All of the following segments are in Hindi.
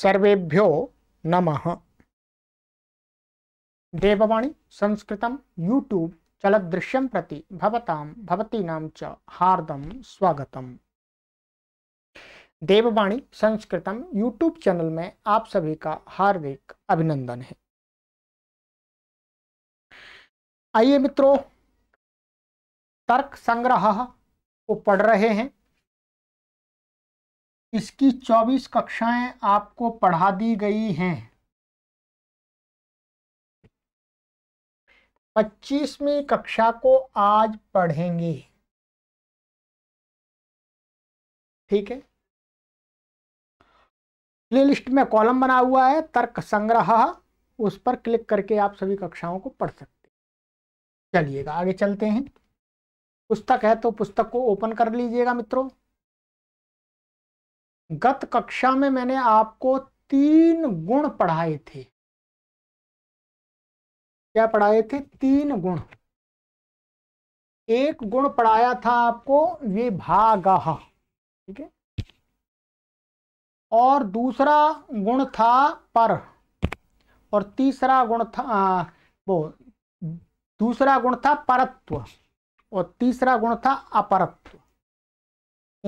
सर्वेभ्यो नमः देववाणी संस्कृत यूट्यूब चलदृश्य प्रति भवतां भवतीनां च हार्दं देववाणी संस्कृत यूट्यूब चैनल में आप सभी का हार्दिक अभिनंदन है आइए मित्रों तर्क संग्रह को पढ़ रहे हैं इसकी 24 कक्षाएं आपको पढ़ा दी गई हैं 25वीं कक्षा को आज पढ़ेंगे ठीक है प्ले लिस्ट में कॉलम बना हुआ है तर्क संग्रह उस पर क्लिक करके आप सभी कक्षाओं को पढ़ सकते हैं चलिएगा आगे चलते हैं पुस्तक है तो पुस्तक को ओपन कर लीजिएगा मित्रों गत कक्षा में मैंने आपको तीन गुण पढ़ाए थे क्या पढ़ाए थे तीन गुण एक गुण पढ़ाया था आपको विभाग ठीक है और दूसरा गुण था पर और तीसरा गुण था आ, वो दूसरा गुण था परत्व और तीसरा गुण था अपरत्व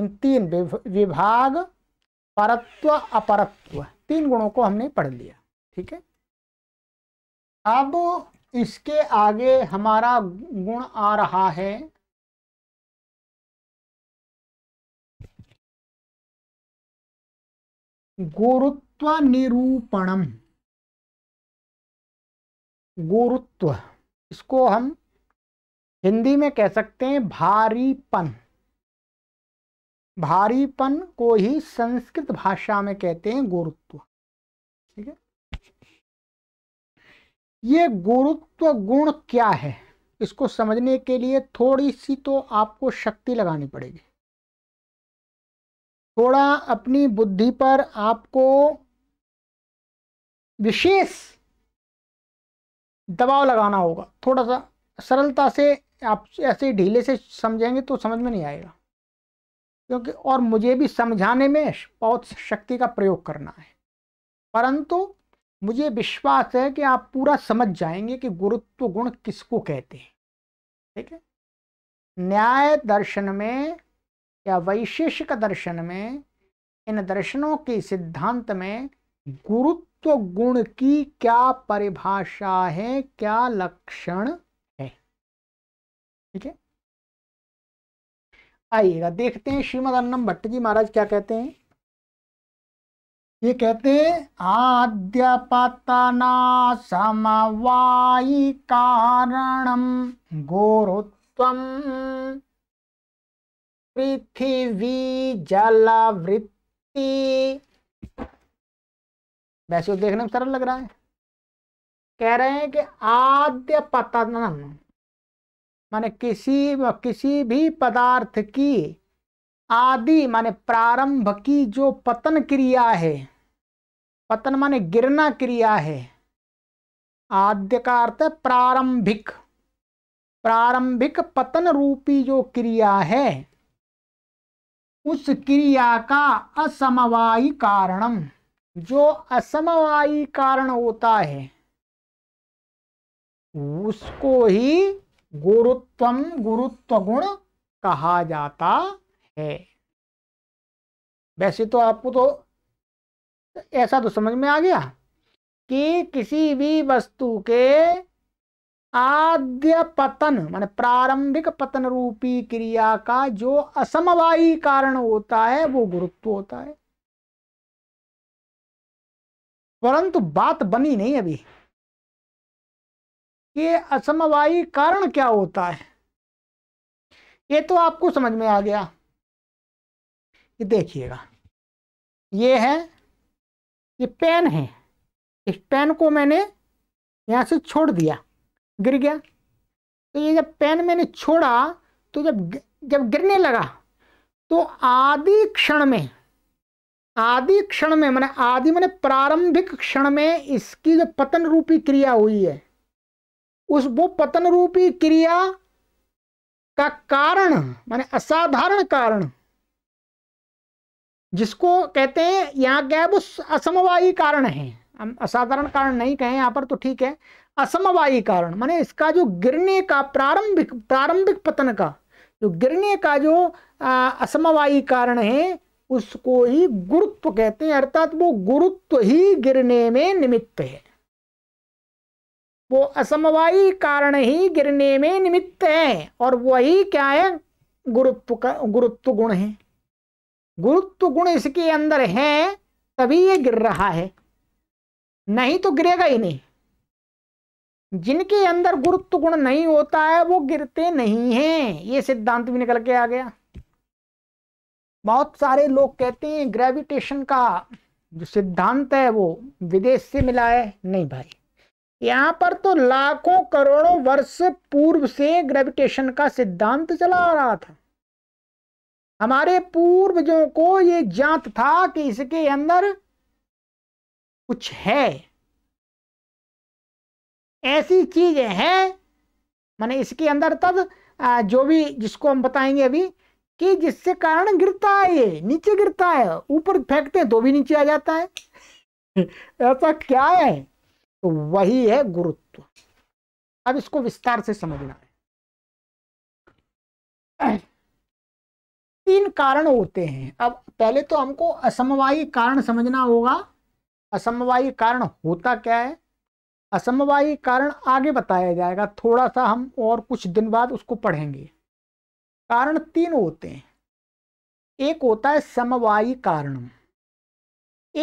इन तीन विभाग परत्व अपरत्व तीन गुणों को हमने पढ़ लिया ठीक है अब इसके आगे हमारा गुण आ रहा है गुरुत्व निरूपणम गुरुत्व इसको हम हिंदी में कह सकते हैं भारीपन भारीपन को ही संस्कृत भाषा में कहते हैं गुरुत्व ठीक है ये गुरुत्व गुण क्या है इसको समझने के लिए थोड़ी सी तो आपको शक्ति लगानी पड़ेगी थोड़ा अपनी बुद्धि पर आपको विशेष दबाव लगाना होगा थोड़ा सा सरलता से आप ऐसे ढीले से समझेंगे तो समझ में नहीं आएगा क्योंकि और मुझे भी समझाने में बहुत शक्ति का प्रयोग करना है परंतु मुझे विश्वास है कि आप पूरा समझ जाएंगे कि गुरुत्व गुण किसको कहते हैं ठीक है न्याय दर्शन में या वैशेषिक दर्शन में इन दर्शनों के सिद्धांत में गुरुत्व गुण की क्या परिभाषा है क्या लक्षण है ठीक है आइएगा देखते हैं श्रीमद अन्नम भट्ट जी महाराज क्या कहते हैं ये कहते आद्य पतना समवायी कारण गुरुत्व पृथ्वी जलवृत्ति वैसे देखने में सरल लग रहा है कह रहे हैं कि आद्य पतनम माने किसी किसी भी पदार्थ की आदि माने प्रारंभ की जो पतन क्रिया है पतन माने गिरना क्रिया है आद्य का अर्थ है प्रारंभिक प्रारंभिक पतन रूपी जो क्रिया है उस क्रिया का असमवायी कारणम जो असमवायी कारण होता है उसको ही गुरुत्व गुरुत्व गुण कहा जाता है वैसे तो आपको तो ऐसा तो समझ में आ गया कि किसी भी वस्तु के आद्य पतन मान प्रारंभिक पतन रूपी क्रिया का जो असमवायी कारण होता है वो गुरुत्व होता है परंतु बात बनी नहीं अभी ये असमवायी कारण क्या होता है ये तो आपको समझ में आ गया ये देखिएगा ये है ये पेन है इस पेन को मैंने यहाँ से छोड़ दिया गिर गया तो ये जब पेन मैंने छोड़ा तो जब जब गिरने लगा तो आदि क्षण में आदि क्षण में मैंने आदि मैंने प्रारंभिक क्षण में इसकी जो पतन रूपी क्रिया हुई है उस वो पतन रूपी क्रिया का कारण माने असाधारण कारण जिसको कहते हैं यहां क्या है वो असमवायी कारण है हम असाधारण कारण नहीं कहें यहां पर तो ठीक है असमवायी कारण माने इसका जो गिरने का प्रारंभिक प्रारंभिक पतन का जो गिरने का जो असमवायी कारण है उसको ही गुरुत्व कहते हैं अर्थात वो गुरुत्व ही गिरने में निमित्त है वो असमवायी कारण ही गिरने में निमित्त है और वही क्या है गुरुत्व का गुरुत्व गुण है गुरुत्व गुण इसके अंदर है तभी ये गिर रहा है नहीं तो गिरेगा ही नहीं जिनके अंदर गुरुत्व गुण नहीं होता है वो गिरते नहीं हैं ये सिद्धांत भी निकल के आ गया बहुत सारे लोग कहते हैं ग्रेविटेशन का जो सिद्धांत है वो विदेश से मिला है नहीं भाई यहाँ पर तो लाखों करोड़ों वर्ष पूर्व से ग्रेविटेशन का सिद्धांत चला आ रहा था हमारे पूर्वजों को ये ज्ञात था कि इसके अंदर कुछ है ऐसी चीज है माने इसके अंदर तब जो भी जिसको हम बताएंगे अभी कि जिससे कारण गिरता है ये नीचे गिरता है ऊपर फेंकते हैं तो भी नीचे आ जाता है ऐसा क्या है तो वही है गुरुत्व अब इसको विस्तार से समझना है तीन कारण होते हैं अब पहले तो हमको असमवायी कारण समझना होगा असमवायी कारण होता क्या है असमवायी कारण आगे बताया जाएगा थोड़ा सा हम और कुछ दिन बाद उसको पढ़ेंगे कारण तीन होते हैं एक होता है समवायी कारणम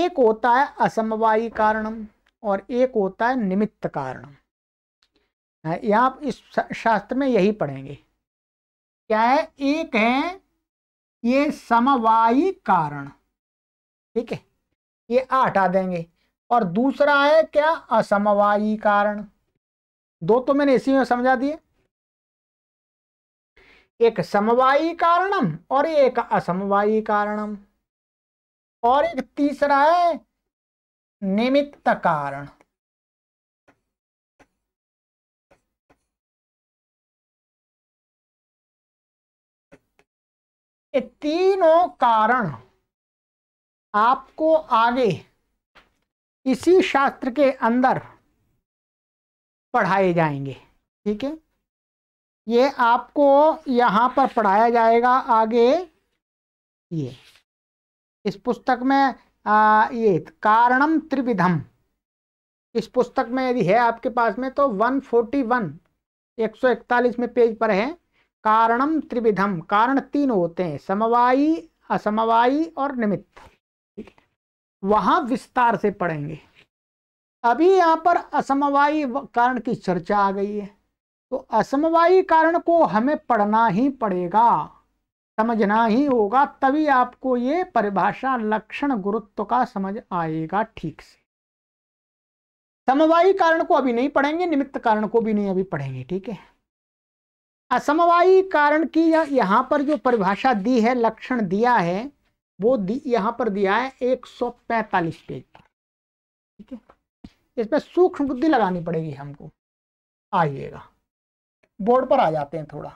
एक होता है असमवायी कारणम और एक होता है निमित्त कारण यहाँ आप इस शास्त्र में यही पढ़ेंगे क्या है एक है ये समवायी कारण ठीक है ये आ हटा देंगे और दूसरा है क्या असमवायी कारण दो तो मैंने इसी में समझा दिए एक समवायी कारणम और एक असमवायी कारणम और एक तीसरा है निमित्त कारण ये तीनों कारण आपको आगे इसी शास्त्र के अंदर पढ़ाए जाएंगे ठीक है ये आपको यहाँ पर पढ़ाया जाएगा आगे ये इस पुस्तक में ये कारणम त्रिविधम इस पुस्तक में यदि है आपके पास में तो 141 141 में पेज पर है कारणम त्रिविधम कारण तीन होते हैं समवायी असमवायी और निमित्त वहां विस्तार से पढ़ेंगे अभी यहाँ पर असमवायी कारण की चर्चा आ गई है तो असमवायी कारण को हमें पढ़ना ही पड़ेगा समझना ही होगा तभी आपको ये परिभाषा लक्षण गुरुत्व का समझ आएगा ठीक से समवायी कारण को अभी नहीं पढ़ेंगे निमित्त कारण को भी नहीं अभी पढ़ेंगे ठीक है असमवायी कारण की यहां पर जो परिभाषा दी है लक्षण दिया है वो दी यहां पर दिया है 145 पेज पर ठीक है इसमें सूक्ष्म बुद्धि लगानी पड़ेगी हमको आइएगा बोर्ड पर आ जाते हैं थोड़ा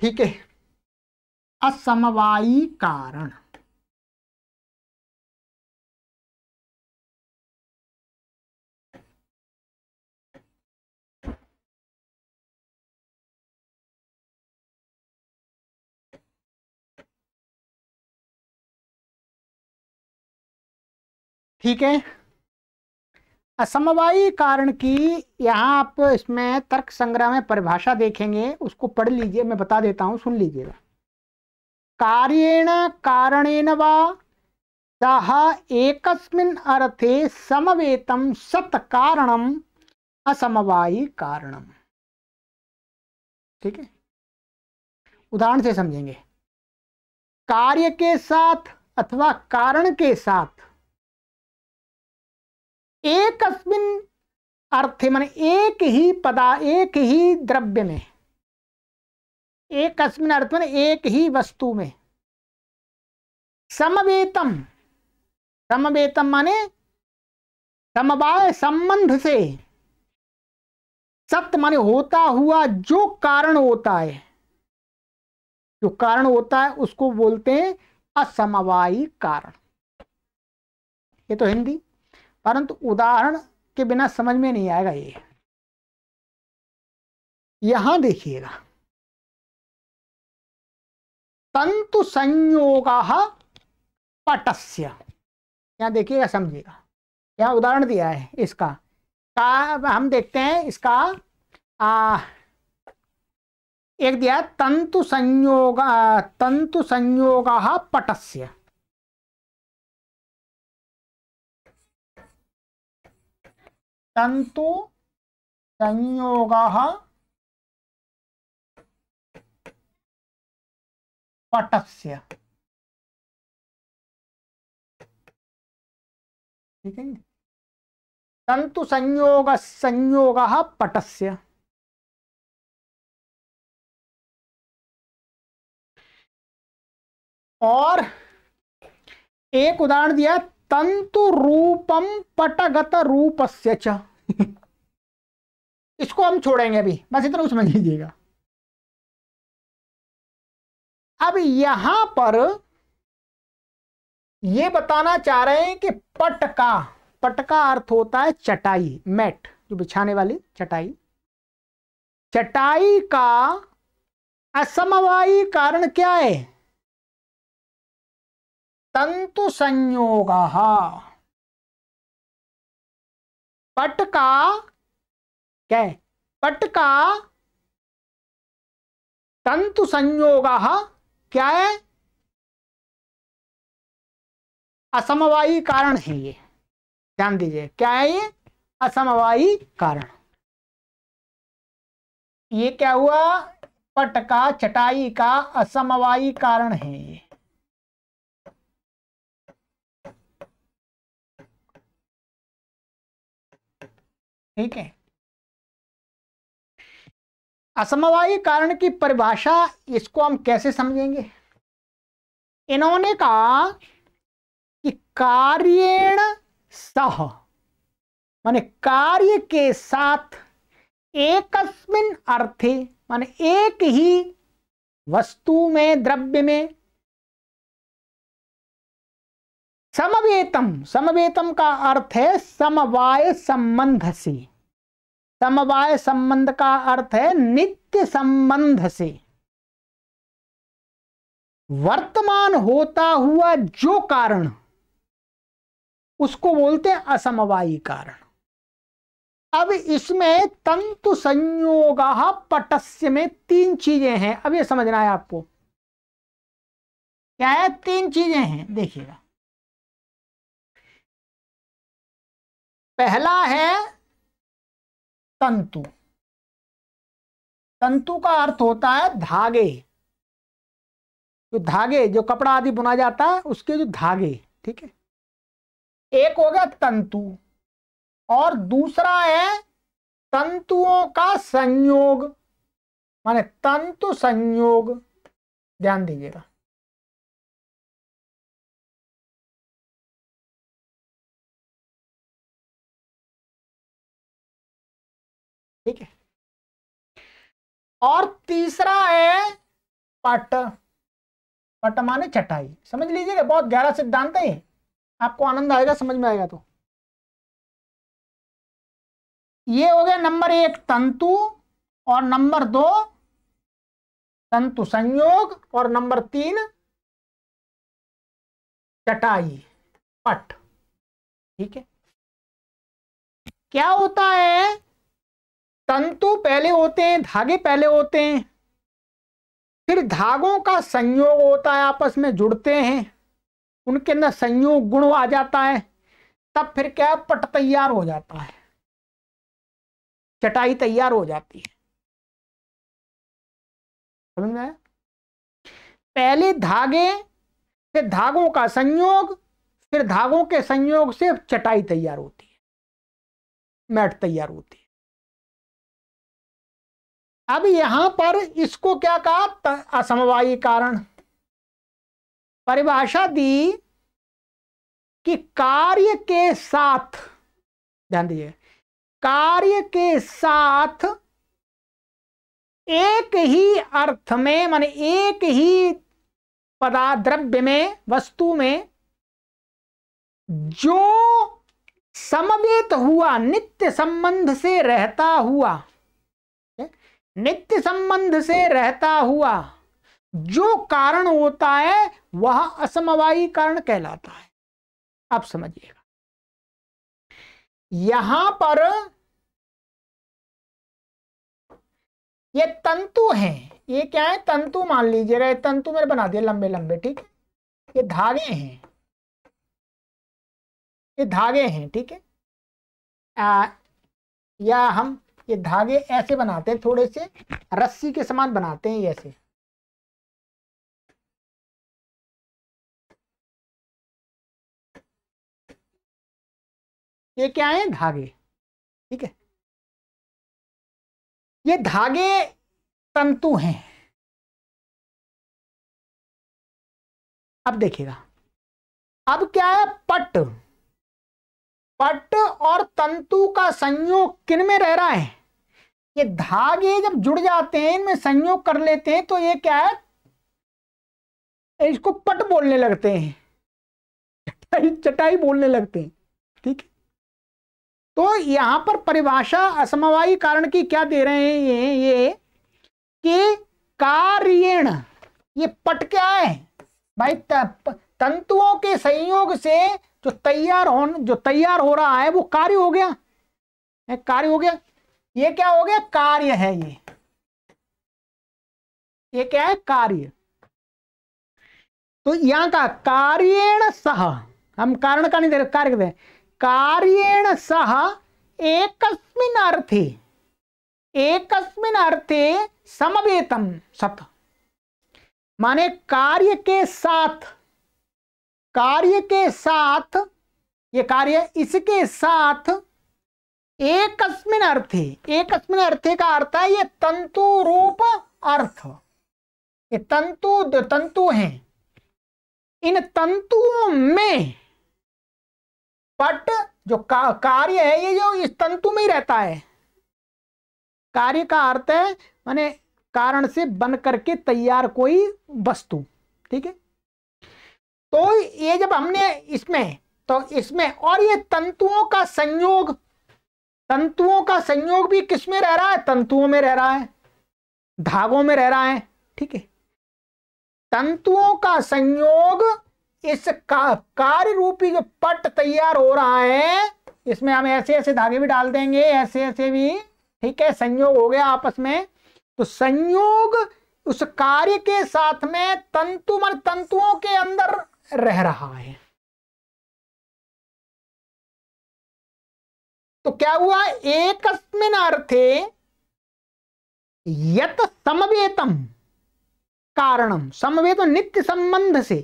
ठीक है असमवायी कारण ठीक है असमवायी कारण की यहाँ आप इसमें तर्क संग्रह में परिभाषा देखेंगे उसको पढ़ लीजिए मैं बता देता हूँ सुन लीजिएगा कार्येण कारणेन एक सह अर्थे समवेतम सत कारणम असमवायी कारणम ठीक है उदाहरण से समझेंगे कार्य के साथ अथवा कारण के साथ एकस्मिन अर्थ माने एक ही पदा एक ही द्रव्य में एक अर्थ में एक ही वस्तु में समवेतम समवेतम माने समवाय संबंध से सत्य माने होता हुआ जो कारण होता है जो कारण होता है उसको बोलते हैं असमवायी कारण ये तो हिंदी परंतु उदाहरण के बिना समझ में नहीं आएगा ये यहां देखिएगा तंतु संयोग पटस्य यहां देखिएगा समझिएगा यहां उदाहरण दिया है इसका का हम देखते हैं इसका आ, एक दिया तंतु संयोग तंतु संयोग पटस्य तंतु संयोग पटस्य ठीक है तंतु संयोग संयोग पटस्य और एक उदाहरण दिया तंतु रूपम पटगत से च इसको हम छोड़ेंगे अभी बस इतना कुछ समझ लीजिएगा अब यहां पर ये बताना चाह रहे हैं कि पटका पटका अर्थ होता है चटाई मैट जो बिछाने वाली चटाई चटाई का असमवायी कारण क्या है तंतु संयोग पट का क्या पट का तंतु संयोग क्या है असमवायी कारण है ये ध्यान दीजिए क्या है ये असमवायी कारण ये क्या हुआ पट का चटाई का असमवायी कारण है ये ठीक है असमवाय कारण की परिभाषा इसको हम कैसे समझेंगे इन्होंने कहा कि कार्यण सह माने कार्य के साथ एकस्मिन अर्थे माने एक ही वस्तु में द्रव्य में समवेतम समवेतम का अर्थ है समवाय संबंध से समवाय संबंध का अर्थ है नित्य संबंध से वर्तमान होता हुआ जो कारण उसको बोलते हैं असमवायी कारण अब इसमें तंतु संयोग पटस्य में तीन चीजें हैं अब ये समझना है आपको क्या है तीन चीजें हैं देखिएगा पहला है तंतु तंतु का अर्थ होता है धागे जो धागे जो कपड़ा आदि बुना जाता है उसके जो धागे ठीक है एक हो गया तंतु और दूसरा है तंतुओं का संयोग माने तंतु संयोग ध्यान दीजिएगा और तीसरा है पट पट माने चटाई समझ लीजिएगा बहुत गहरा सिद्धांत है आपको आनंद आएगा समझ में आएगा तो ये हो गया नंबर एक तंतु और नंबर दो तंतु संयोग और नंबर तीन चटाई पट ठीक है क्या होता है तंतु तो पहले होते हैं धागे पहले होते हैं फिर धागों का संयोग होता है आपस में जुड़ते हैं उनके अंदर संयोग गुण आ जाता है तब फिर क्या पट तैयार हो जाता है चटाई तैयार हो जाती है समझ में पहले धागे फिर धागों का संयोग फिर धागों के संयोग से चटाई तैयार होती है मैट तैयार होती है अब यहां पर इसको क्या कहा असमवायी कारण परिभाषा दी कि कार्य के साथ ध्यान दीजिए कार्य के साथ एक ही अर्थ में माने एक ही पदा द्रव्य में वस्तु में जो समवेत हुआ नित्य संबंध से रहता हुआ नित्य संबंध से रहता हुआ जो कारण होता है वह असमवायी कारण कहलाता है आप समझिएगा यहां पर ये तंतु हैं ये क्या है तंतु मान लीजिएगा ये तंतु मैंने बना दिए लंबे लंबे ठीक है ये धागे हैं ये धागे हैं ठीक है या हम ये धागे ऐसे बनाते हैं थोड़े से रस्सी के समान बनाते हैं ऐसे ये क्या है धागे ठीक है ये धागे तंतु हैं अब देखिएगा अब क्या है पट पट और तंतु का संयोग किन में रह रहा है ये धागे जब जुड़ जाते हैं इनमें संयोग कर लेते हैं तो ये क्या है इसको पट बोलने लगते हैं चटाई चटाई बोलने लगते हैं ठीक है तो यहां पर परिभाषा असमवायी कारण की क्या दे रहे हैं ये ये कि कार्यण ये पट क्या है भाई तंतुओं के संयोग से तो तैयार हो जो तैयार हो रहा है वो कार्य हो गया कार्य हो गया ये क्या हो गया कार्य है ये ये क्या है कार्य तो यहां का कार्य सह हम कारण का नहीं दे रहे कार्य दे कार्यण सह एकस्मिन अर्थे एकस्मिन अर्थे समवेतम सत माने कार्य के साथ कार्य के साथ ये कार्य इसके साथ एकस्मिन अर्थे एकस्मिन अर्थे का अर्थ है ये तंतु रूप अर्थ ये तंतु तंतु हैं इन तंतुओं में पट जो का, कार्य है ये जो इस तंतु में ही रहता है कार्य का अर्थ है माने कारण से बन करके तैयार कोई वस्तु ठीक है तो ये जब हमने इसमें तो इसमें और ये तंतुओं का संयोग तंतुओं का संयोग भी किस में रह रहा है तंतुओं में रह रहा है धागों में रह रहा है ठीक है तंतुओं का संयोग इस का, कार्य रूपी जो पट तैयार हो रहा है इसमें हम ऐसे ऐसे धागे भी डाल देंगे ऐसे ऐसे भी ठीक है संयोग हो गया आपस में तो संयोग उस कार्य के साथ में तंतु मन तंतुओं के अंदर रह रहा है तो क्या हुआ एक अर्थे यत समवेतम कारणम समवेत नित्य संबंध से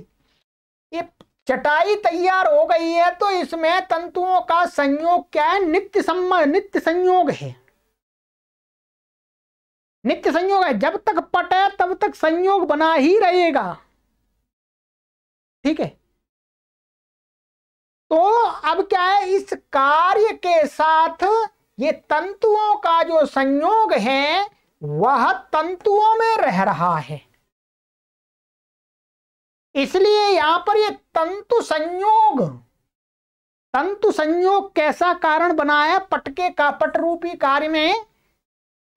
ये चटाई तैयार हो गई है तो इसमें तंतुओं का संयोग क्या है नित्य संबंध नित्य संयोग है नित्य संयोग है जब तक पट है तब तक संयोग बना ही रहेगा ठीक है तो अब क्या है इस कार्य के साथ ये तंतुओं का जो संयोग है वह तंतुओं में रह रहा है इसलिए यहां पर ये तंतु संयोग तंतु संयोग कैसा कारण बनाया पटके का पट रूपी कार्य में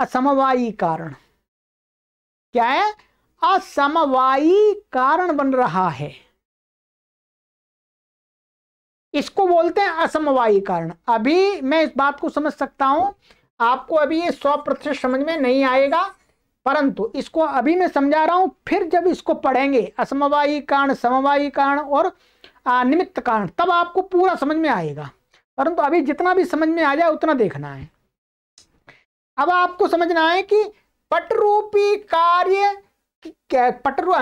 असमवायी कारण क्या है असमवायी कारण बन रहा है इसको बोलते हैं असमवायी कारण अभी मैं इस बात को समझ सकता हूं आपको अभी ये सौ प्रतिशत समझ में नहीं आएगा परंतु इसको अभी मैं समझा रहा हूं फिर जब इसको पढ़ेंगे असमवायी कारण समवायी कारण और निमित्त कारण तब आपको पूरा समझ में आएगा परंतु अभी जितना भी समझ में आ जाए उतना देखना है अब आपको समझना है कि पट रूपी कार्य पटरु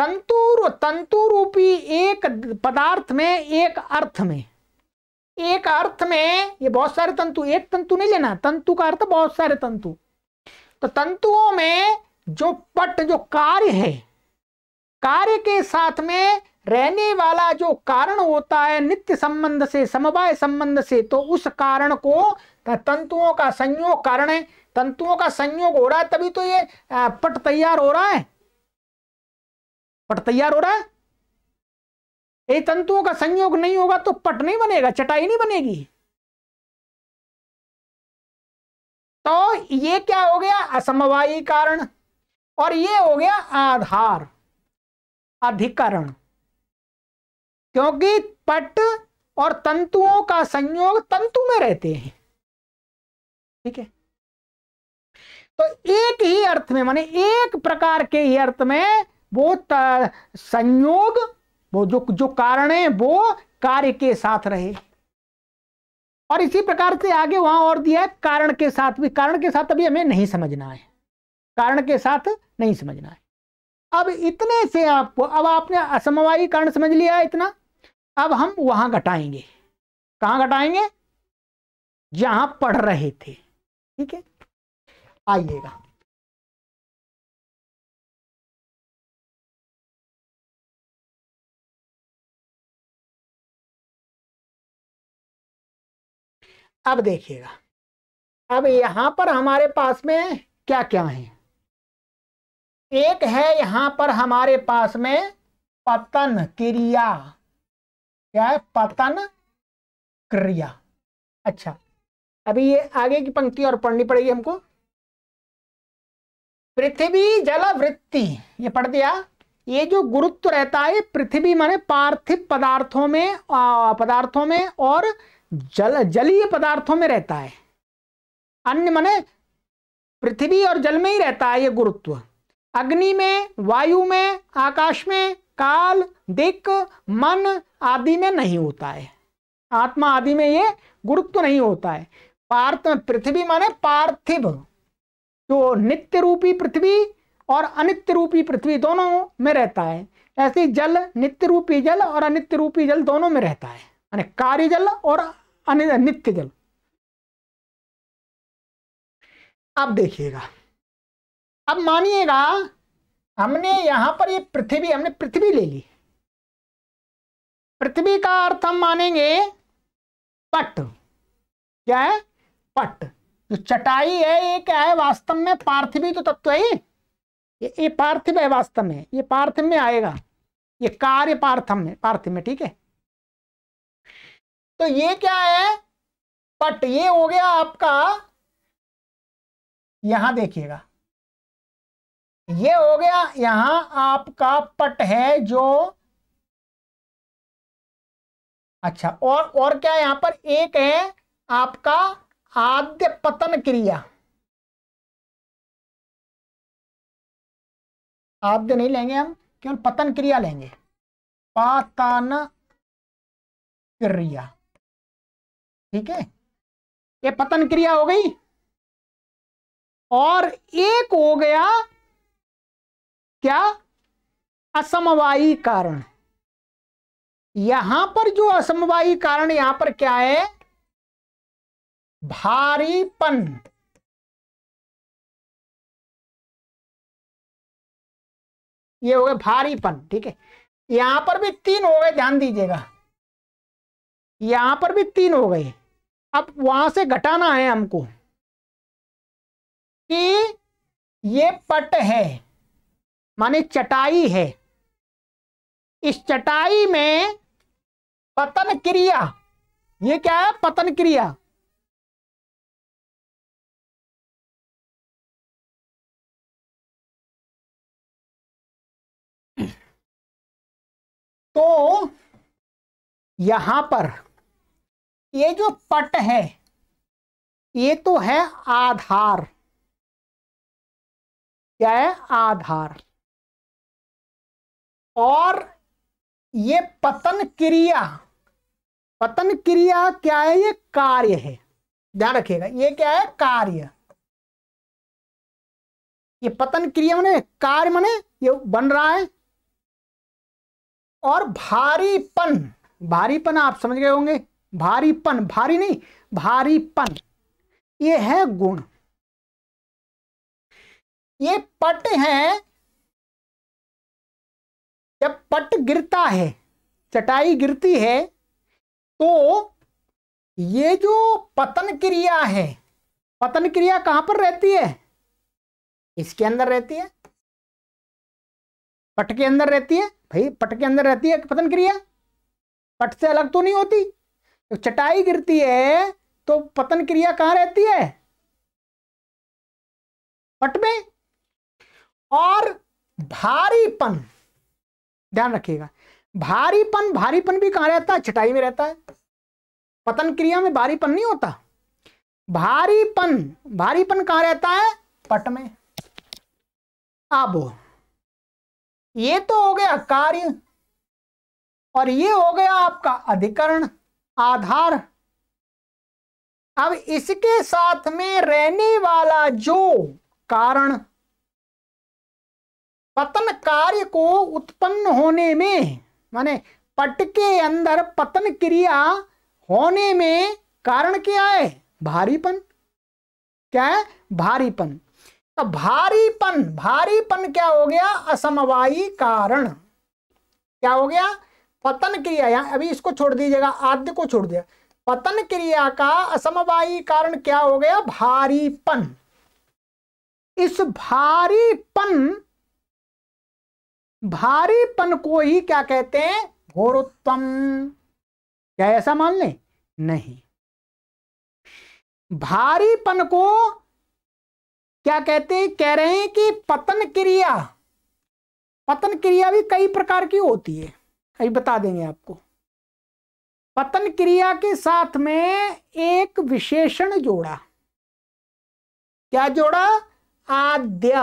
तंतु तंतु रूपी एक पदार्थ में एक अर्थ में एक अर्थ में ये बहुत सारे तंतु एक तंतु नहीं लेना तंतु का अर्थ बहुत सारे तंतु तो तंतुओं में जो पट जो कार्य है कार्य के साथ में रहने वाला जो कारण होता है नित्य संबंध से समवाय संबंध से तो उस कारण को तंतुओं का संयोग कारण है तंतुओं का संयोग हो रहा है तभी तो ये पट तैयार हो रहा है पट तैयार हो रहा है ये तंतुओं का संयोग नहीं होगा तो पट नहीं बनेगा चटाई नहीं बनेगी तो ये क्या हो गया असमवायी कारण और ये हो गया आधार अधिकरण क्योंकि पट और तंतुओं का संयोग तंतु में रहते हैं ठीक है तो एक ही अर्थ में माने एक प्रकार के ही अर्थ में वो संयोग वो जो जो कारण है वो कार्य के साथ रहे और इसी प्रकार से आगे वहां और दिया है कारण के साथ भी कारण के साथ अभी हमें नहीं समझना है कारण के साथ नहीं समझना है अब इतने से आपको अब आपने असमवायी कारण समझ लिया है इतना अब हम वहां घटाएंगे कहां घटाएंगे जहां पढ़ रहे थे ठीक है आइएगा अब देखिएगा अब यहां पर हमारे पास में क्या क्या है एक है यहां पर हमारे पास में पतन क्रिया क्या है पतन क्रिया अच्छा अभी ये आगे की पंक्ति और पढ़नी पड़ेगी हमको पृथ्वी जल वृत्ति ये पढ़ दिया ये जो गुरुत्व रहता है पृथ्वी माने पार्थिव पदार्थों में पदार्थों में और जल जलीय पदार्थों में रहता है अन्य मने पृथ्वी और जल में ही रहता है ये गुरुत्व अग्नि में वायु में आकाश में काल दिक मन आदि में नहीं होता है आत्मा आदि में ये गुरुत्व नहीं होता है पार्थ पृथ्वी माने पार्थिव जो नित्य रूपी पृथ्वी और अनित्य रूपी पृथ्वी दोनों में रहता है ऐसे जल नित्य रूपी जल और अनित्य रूपी जल दोनों में रहता है कार्य जल और नित्य जल अब देखिएगा अब मानिएगा हमने यहां पर ये पृथ्वी हमने पृथ्वी ले ली पृथ्वी का अर्थ हम मानेंगे पट क्या है पट जो चटाई है ये क्या है वास्तव में पार्थिवी तो तत्व है ये ये पार्थिव है वास्तव में ये पार्थिव में आएगा ये कार्य पार्थम में पार्थिव में ठीक है तो ये क्या है पट ये हो गया आपका यहां देखिएगा ये हो गया यहां आपका पट है जो अच्छा और और क्या यहां पर एक है आपका आद्य पतन क्रिया आद्य नहीं लेंगे हम केवल पतन क्रिया लेंगे पातन क्रिया ठीक है ये पतन क्रिया हो गई और एक हो गया क्या असमवायी कारण यहां पर जो असमवायी कारण यहां पर क्या है भारीपन ये हो गया भारीपन ठीक है यहां पर भी तीन हो गए ध्यान दीजिएगा यहां पर भी तीन हो गए अब वहां से घटाना है हमको कि ये पट है माने चटाई है इस चटाई में पतन क्रिया ये क्या है पतन क्रिया तो यहां पर ये जो पट है ये तो है आधार क्या है आधार और ये पतन क्रिया पतन क्रिया क्या है ये कार्य है ध्यान रखिएगा ये क्या है कार्य ये पतन क्रिया माने कार्य माने ये बन रहा है और भारीपन भारीपन आप समझ गए होंगे भारीपन भारी नहीं भारीपन ये है गुण ये पट है जब पट गिरता है चटाई गिरती है तो ये जो पतन क्रिया है पतन क्रिया कहां पर रहती है इसके अंदर रहती है पट के अंदर रहती है भाई पट के अंदर रहती है पतन क्रिया पट से अलग तो नहीं होती जब चटाई गिरती है तो पतन क्रिया कहां रहती है पट में और भारीपन ध्यान रखिएगा भारीपन भारीपन भी कहां रहता है चटाई में रहता है पतन क्रिया में भारीपन नहीं होता भारीपन भारीपन कहां रहता है पट में अब ये तो हो गया कार्य और ये हो गया आपका अधिकरण आधार अब इसके साथ में रहने वाला जो कारण पतन कार्य को उत्पन्न होने में माने पट के अंदर पतन क्रिया होने में कारण क्या है भारीपन क्या है भारीपन तो भारीपन भारीपन क्या हो गया असमवायी कारण क्या हो गया पतन क्रिया यहाँ अभी इसको छोड़ दीजिएगा आद्य को छोड़ दिया पतन क्रिया का असमवायी कारण क्या हो गया भारीपन इस भारीपन भारीपन को ही क्या कहते हैं घोरोत्तम क्या ऐसा मान ले नहीं भारीपन को क्या कहते हैं कह रहे हैं कि पतन क्रिया पतन क्रिया भी कई प्रकार की होती है अभी बता देंगे आपको पतन क्रिया के साथ में एक विशेषण जोड़ा क्या जोड़ा आद्य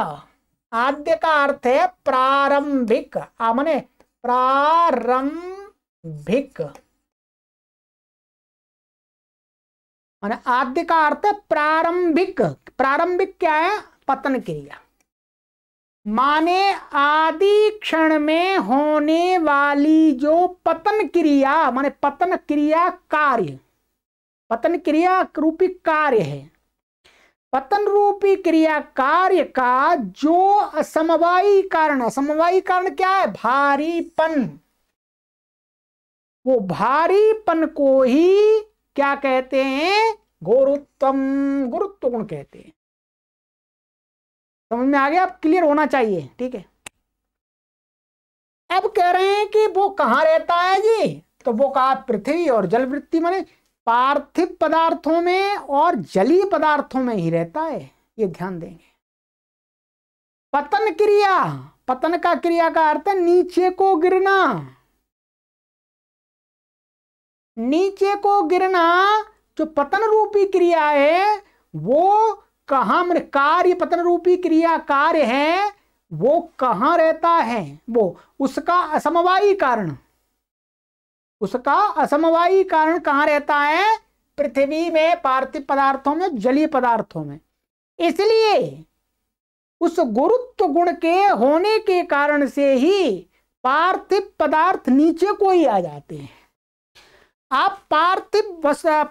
आद्य का अर्थ है प्रारंभिक मैने प्रारंभिक आद्य का अर्थ है प्रारंभिक प्रारंभिक क्या है पतन क्रिया माने आदि क्षण में होने वाली जो पतन क्रिया माने पतन क्रिया कार्य पतन क्रिया रूपी कार्य है पतन रूपी क्रिया कार्य का जो असमवायी कारण असमवायी कारण क्या है भारीपन वो भारीपन को ही क्या कहते हैं गुरुत्वम गुरुत्वगुण कहते हैं समझ में आ गया अब क्लियर होना चाहिए ठीक है अब कह रहे हैं कि वो कहाँ रहता है जी तो वो कहा पृथ्वी और जल वृत्ति माने पार्थिव पदार्थों में और जलीय पदार्थों में ही रहता है ये ध्यान देंगे पतन क्रिया पतन का क्रिया का अर्थ है नीचे को गिरना नीचे को गिरना जो पतन रूपी क्रिया है वो कहा कार्य पतन रूपी क्रिया कार्य है वो कहां रहता है वो उसका असमवायी कारण उसका असमवायी कारण कहां रहता है पृथ्वी में पार्थिव पदार्थों में जलीय पदार्थों में इसलिए उस गुरुत्व गुण के होने के कारण से ही पार्थिव पदार्थ नीचे को ही आ जाते हैं आप पार्थिव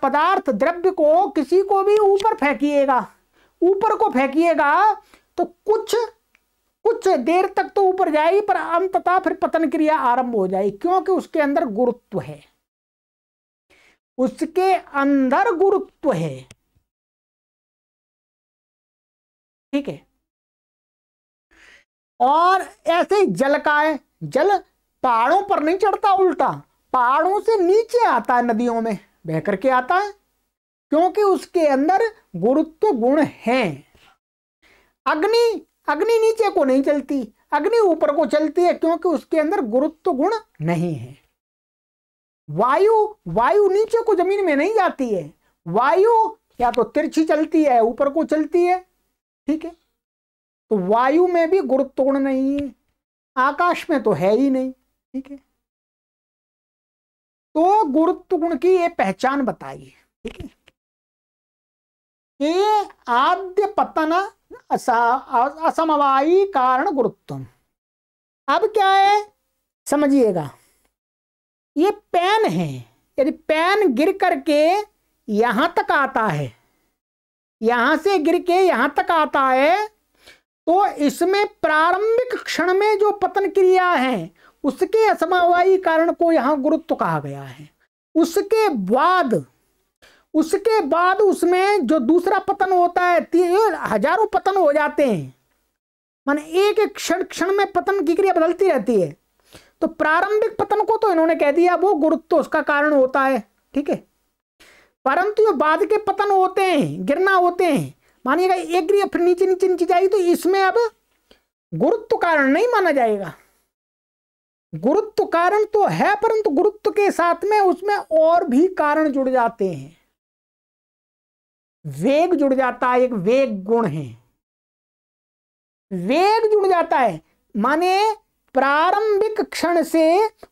पदार्थ द्रव्य को किसी को भी ऊपर फेंकिएगा ऊपर को फेंकिएगा तो कुछ कुछ देर तक तो ऊपर जाएगी पर अंततः फिर पतन क्रिया आरंभ हो जाएगी क्योंकि उसके अंदर गुरुत्व है उसके अंदर गुरुत्व है ठीक है और ऐसे ही जल का है जल पहाड़ों पर नहीं चढ़ता उल्टा पहाड़ों से नीचे आता है नदियों में बह करके आता है क्योंकि उसके अंदर गुरुत्व गुण है अग्नि अग्नि नीचे को नहीं चलती अग्नि ऊपर को चलती है क्योंकि उसके अंदर गुरुत्व गुण नहीं है वायु वायु नीचे को जमीन में नहीं जाती है वायु या तो तिरछी चलती है ऊपर को चलती है ठीक है तो वायु में भी गुरुत्व गुण नहीं है आकाश में तो है ही नहीं ठीक है तो गुरुत्व गुण की ये पहचान बताइए ठीक है ये आद्य पतन असमवायी कारण गुरुत्व अब क्या है समझिएगा ये पैन है यदि पैन गिर करके यहाँ तक आता है यहां से गिर के यहां तक आता है तो इसमें प्रारंभिक क्षण में जो पतन क्रिया है उसके असमवायी कारण को यहां गुरुत्व कहा गया है उसके बाद उसके बाद उसमें जो दूसरा पतन होता है हजारों पतन हो जाते हैं माने एक एक क्षण क्षण में पतन की क्रिया बदलती रहती है तो प्रारंभिक पतन को तो इन्होंने कह दिया वो गुरुत्व तो उसका कारण होता है ठीक है परंतु जो बाद के पतन होते हैं गिरना होते हैं मानिएगा एक क्रिया फिर नीचे नीचे नीचे जाएगी तो इसमें अब गुरुत्व तो कारण नहीं माना जाएगा गुरुत्व कारण तो है परंतु गुरुत्व के साथ में उसमें और भी कारण जुड़ जाते हैं वेग जुड़ जाता है एक वेग गुण है वेग जुड़ जाता है माने प्रारंभिक क्षण से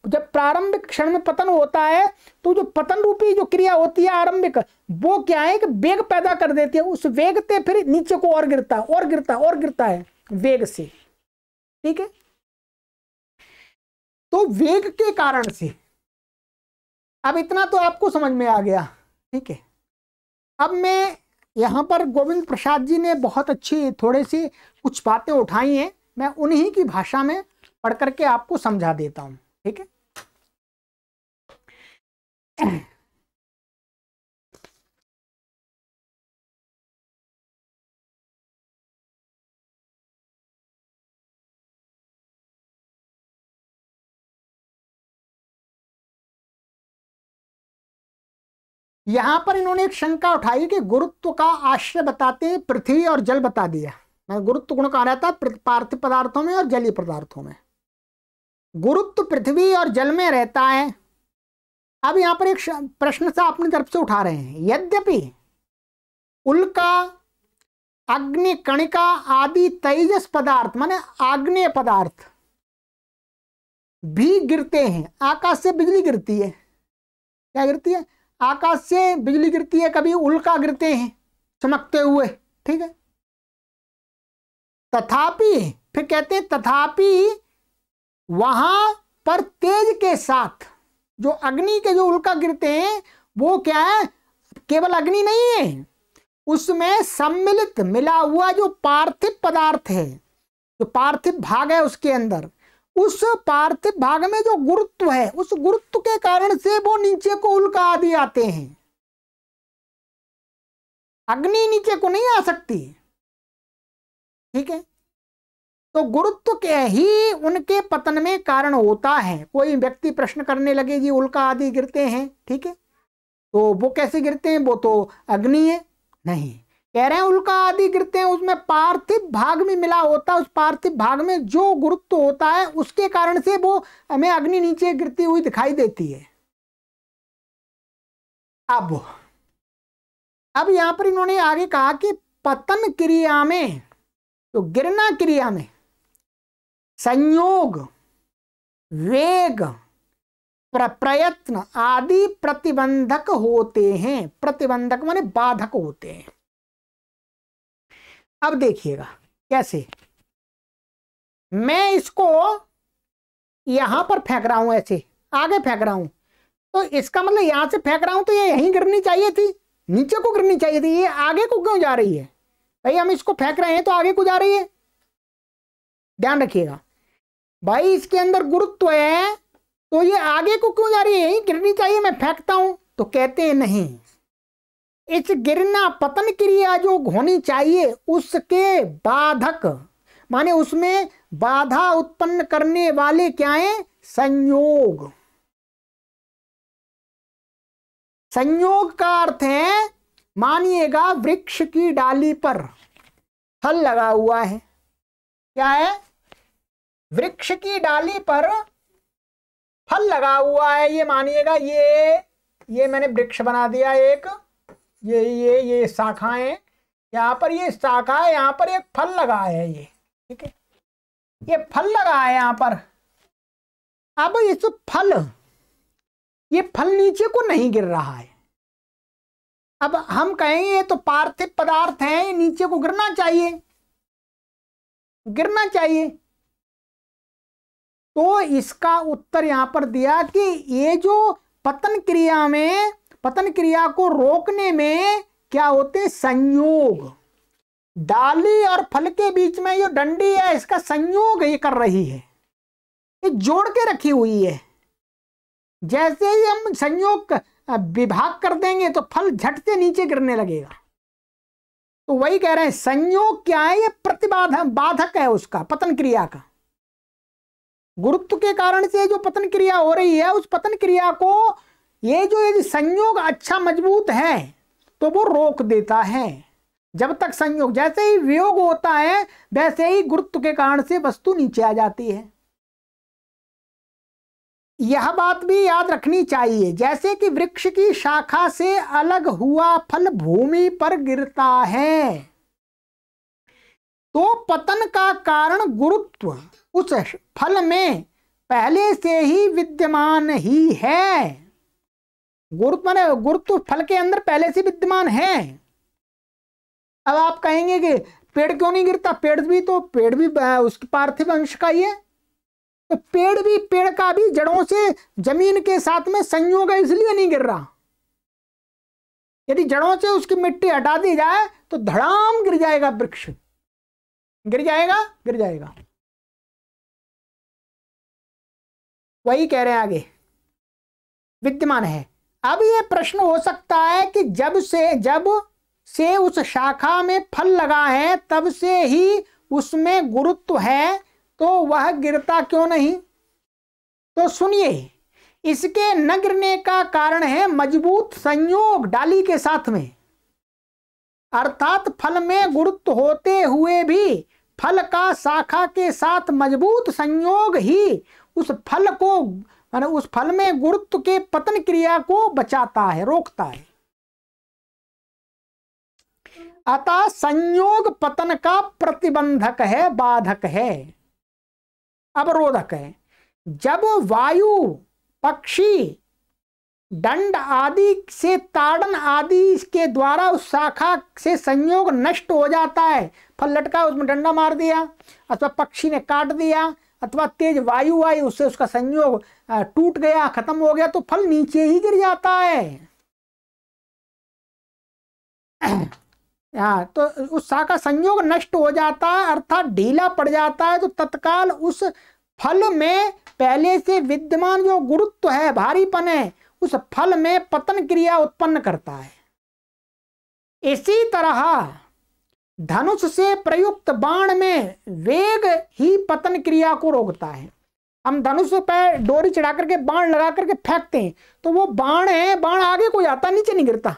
जब प्रारंभिक क्षण में पतन होता है तो जो पतन रूपी जो क्रिया होती है आरंभिक वो क्या है कि वेग पैदा कर देती है उस वेग से फिर नीचे को और गिरता है और गिरता है और गिरता है वेग से ठीक है तो वेग के कारण से अब इतना तो आपको समझ में आ गया ठीक है अब मैं यहाँ पर गोविंद प्रसाद जी ने बहुत अच्छी थोड़े सी कुछ बातें उठाई हैं मैं उन्हीं की भाषा में पढ़ करके आपको समझा देता हूँ ठीक है यहां पर इन्होंने एक शंका उठाई कि गुरुत्व का आश्रय बताते पृथ्वी और जल बता दिया मैं गुरुत्व गुण कहा रहता है पार्थिव पदार्थों में और जलीय पदार्थों में गुरुत्व पृथ्वी और जल में रहता है अब यहां पर एक प्रश्न सा अपनी तरफ से उठा रहे हैं यद्यपि उल्का अग्नि कणिका आदि तेजस पदार्थ माने आग्नेय पदार्थ भी गिरते हैं आकाश से बिजली गिरती है क्या गिरती है आकाश से बिजली गिरती है कभी उल्का गिरते हैं चमकते हुए ठीक है तथापि फिर कहते हैं तथापि वहां पर तेज के साथ जो अग्नि के जो उल्का गिरते हैं वो क्या है केवल अग्नि नहीं है उसमें सम्मिलित मिला हुआ जो पार्थिव पदार्थ है जो पार्थिव भाग है उसके अंदर उस पार्थिव भाग में जो गुरुत्व है उस गुरुत्व के कारण से वो नीचे को उल्का आदि आते हैं अग्नि नीचे को नहीं आ सकती ठीक है तो गुरुत्व के ही उनके पतन में कारण होता है कोई व्यक्ति प्रश्न करने लगे जी उल्का आदि गिरते हैं ठीक है तो वो कैसे गिरते हैं वो तो अग्नि है नहीं कह रहे हैं उल्का आदि गिरते हैं उसमें पार्थिव भाग में मिला होता है उस पार्थिव भाग में जो गुरुत्व होता है उसके कारण से वो हमें अग्नि नीचे गिरती हुई दिखाई देती है अब अब यहां पर इन्होंने आगे कहा कि पतन क्रिया में तो गिरना क्रिया में संयोग वेग प्रयत्न आदि प्रतिबंधक होते हैं प्रतिबंधक माने बाधक होते हैं अब देखिएगा कैसे मैं इसको यहां पर फेंक रहा हूं ऐसे आगे फेंक रहा हूं तो इसका मतलब यहां से फेंक रहा हूं तो ये यहीं गिरनी चाहिए थी नीचे को गिरनी चाहिए थी ये आगे को क्यों जा रही है भाई हम इसको फेंक रहे हैं तो आगे को जा रही है ध्यान रखिएगा भाई इसके अंदर गुरुत्व है तो ये आगे को क्यों जा रही है यहीं गिरनी चाहिए मैं फेंकता हूं तो कहते हैं नहीं इस गिरना पतन क्रिया जो होनी चाहिए उसके बाधक माने उसमें बाधा उत्पन्न करने वाले क्या हैं संयोग संयोग का अर्थ है मानिएगा वृक्ष की डाली पर फल लगा हुआ है क्या है वृक्ष की डाली पर फल लगा हुआ है ये मानिएगा ये ये मैंने वृक्ष बना दिया एक ये ये ये शाखाएं यहाँ पर ये शाखा है यहाँ पर एक फल लगा है ये ठीक है ये फल लगा है यहाँ पर अब इस फल ये फल नीचे को नहीं गिर रहा है अब हम कहेंगे ये तो पार्थिव पदार्थ है ये नीचे को गिरना चाहिए गिरना चाहिए तो इसका उत्तर यहां पर दिया कि ये जो पतन क्रिया में पतन क्रिया को रोकने में क्या होते संयोग डाली और फल के बीच में ये डंडी है इसका संयोग ये कर रही है ये जोड़ के रखी हुई है जैसे ही हम संयोग विभाग कर देंगे तो फल झट से नीचे गिरने लगेगा तो वही कह रहे हैं संयोग क्या है ये प्रतिबाधक बाधक है उसका पतन क्रिया का गुरुत्व के कारण से जो पतन क्रिया हो रही है उस पतन क्रिया को ये जो यदि संयोग अच्छा मजबूत है तो वो रोक देता है जब तक संयोग जैसे ही वियोग होता है वैसे ही गुरुत्व के कारण से वस्तु नीचे आ जाती है यह बात भी याद रखनी चाहिए जैसे कि वृक्ष की शाखा से अलग हुआ फल भूमि पर गिरता है तो पतन का कारण गुरुत्व उस फल में पहले से ही विद्यमान ही है गुरुत्व माने गुरुत्व फल के अंदर पहले से विद्यमान है अब आप कहेंगे कि पेड़ क्यों नहीं गिरता पेड़ भी तो पेड़ भी उसके पार्थिव अंश का ही है तो पेड़ भी पेड़ का भी जड़ों से जमीन के साथ में संयोग है इसलिए नहीं गिर रहा यदि जड़ों से उसकी मिट्टी हटा दी जाए तो धड़ाम गिर जाएगा वृक्ष गिर जाएगा गिर जाएगा वही कह रहे हैं आगे विद्यमान है अब ये प्रश्न हो सकता है कि जब से जब से उस शाखा में फल लगा है तब से ही उसमें गुरुत्व है तो वह गिरता क्यों नहीं तो सुनिए इसके न गिरने का कारण है मजबूत संयोग डाली के साथ में अर्थात फल में गुरुत्व होते हुए भी फल का शाखा के साथ मजबूत संयोग ही उस फल को माने उस फल में गुरुत्व के पतन क्रिया को बचाता है रोकता है अतः संयोग पतन का प्रतिबंधक है बाधक है अवरोधक है जब वायु पक्षी दंड आदि से ताड़न आदि के द्वारा उस शाखा से संयोग नष्ट हो जाता है फल लटका उसमें डंडा मार दिया अथवा पक्षी ने काट दिया अथवा तेज वायु आई उससे उसका संयोग टूट गया खत्म हो गया तो फल नीचे ही गिर जाता है हाँ तो उस शाखा संयोग नष्ट हो जाता है अर्थात ढीला पड़ जाता है तो तत्काल उस फल में पहले से विद्यमान जो गुरुत्व है भारीपन है उस फल में पतन क्रिया उत्पन्न करता है इसी तरह धनुष से प्रयुक्त बाण में वेग ही पतन क्रिया को रोकता है हम धनुष पर डोरी चढ़ा करके बाण लगा करके फेंकते हैं तो वो बाण है बाण आगे को जाता नीचे नहीं गिरता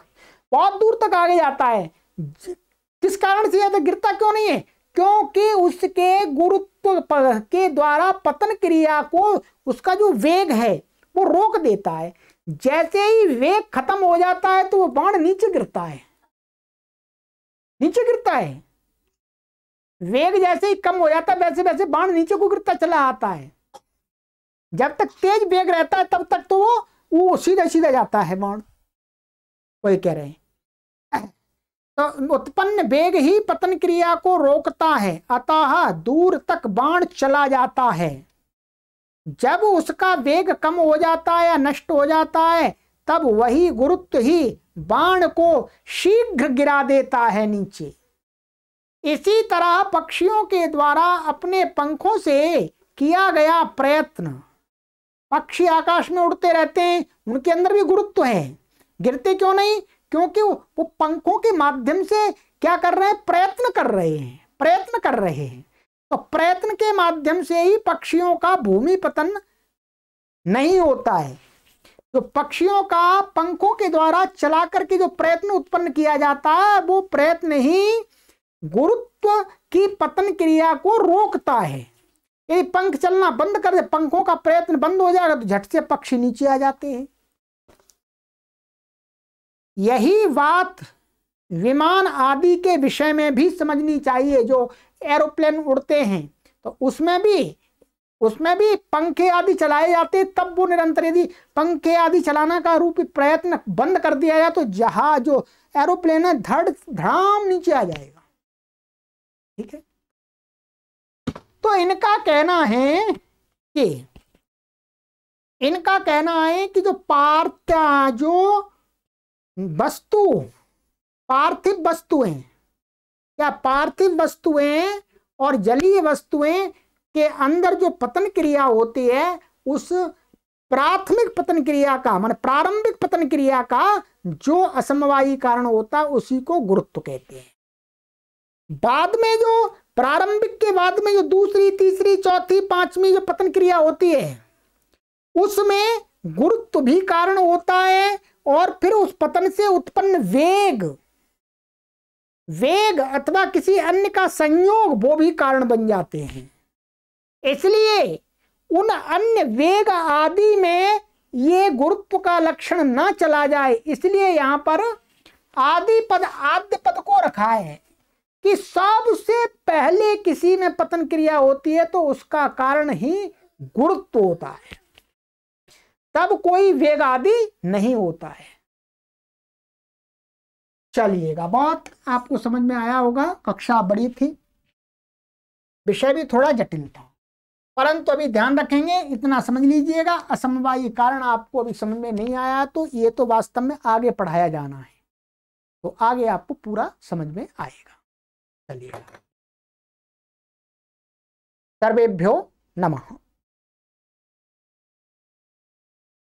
बहुत दूर तक आगे जाता है किस कारण से ज्यादा गिरता क्यों नहीं है क्योंकि उसके गुरुत्व के द्वारा पतन क्रिया को उसका जो वेग है वो रोक देता है जैसे ही वेग खत्म हो जाता है तो वो बाण नीचे गिरता है नीचे गिरता है वेग जैसे ही कम हो जाता है वैसे वैसे बाण नीचे को गिरता चला आता है जब तक तेज वेग रहता है तब तक तो वो वो सीधा सीधा जाता है बाण वही कह रहे हैं तो उत्पन्न वेग ही पतन क्रिया को रोकता है अतः दूर तक बाण चला जाता है जब उसका वेग कम हो जाता है या नष्ट हो जाता है तब वही गुरुत्व ही बाण को शीघ्र गिरा देता है नीचे इसी तरह पक्षियों के द्वारा अपने पंखों से किया गया प्रयत्न पक्षी आकाश में उड़ते रहते हैं उनके अंदर भी गुरुत्व है गिरते क्यों नहीं क्योंकि वो पंखों के माध्यम से क्या कर रहे हैं प्रयत्न कर रहे हैं प्रयत्न कर रहे हैं तो प्रयत्न के माध्यम से ही पक्षियों का भूमि पतन नहीं होता है तो पक्षियों का पंखों के द्वारा चला करके जो प्रयत्न उत्पन्न किया जाता है वो प्रयत्न ही गुरुत्व की पतन क्रिया को रोकता है यदि पंख चलना बंद कर दे पंखों का प्रयत्न बंद हो जाएगा तो झट से पक्षी नीचे आ जाते हैं यही बात विमान आदि के विषय में भी समझनी चाहिए जो एरोप्लेन उड़ते हैं तो उसमें भी उसमें भी पंखे आदि चलाए जाते तब वो निरंतर यदि पंखे आदि चलाना का रूप प्रयत्न बंद कर दिया जाए तो जहाज जो एरोप्लेन है धड़ धड़ाम नीचे आ जाएगा ठीक है तो इनका कहना है कि इनका कहना है कि जो पार्थ जो वस्तु पार्थिव वस्तुएं क्या पार्थिव वस्तुएं और जलीय वस्तुएं के अंदर जो पतन क्रिया होती है उस प्राथमिक पतन क्रिया का मान प्रारंभिक पतन क्रिया का जो असमवायी कारण होता है उसी को गुरुत्व कहते हैं बाद में जो प्रारंभिक के बाद में जो दूसरी तीसरी चौथी पांचवी जो पतन क्रिया होती है उसमें गुरुत्व भी कारण होता है और फिर उस पतन से उत्पन्न वेग वेग अथवा किसी अन्य का संयोग वो भी कारण बन जाते हैं इसलिए उन अन्य वेग आदि में ये गुरुत्व का लक्षण ना चला जाए इसलिए यहां पर आदि पद आद्य पद को रखा है कि सबसे पहले किसी में पतन क्रिया होती है तो उसका कारण ही गुरुत्व होता है तब कोई वेग आदि नहीं होता है चलिएगा बहुत आपको समझ में आया होगा कक्षा बड़ी थी विषय भी थोड़ा जटिल था परंतु अभी ध्यान रखेंगे इतना समझ लीजिएगा असमवायी कारण आपको अभी समझ में नहीं आया तो ये तो वास्तव में आगे पढ़ाया जाना है तो आगे आपको पूरा समझ में आएगा चलिएगा सर्वेभ्यो नमः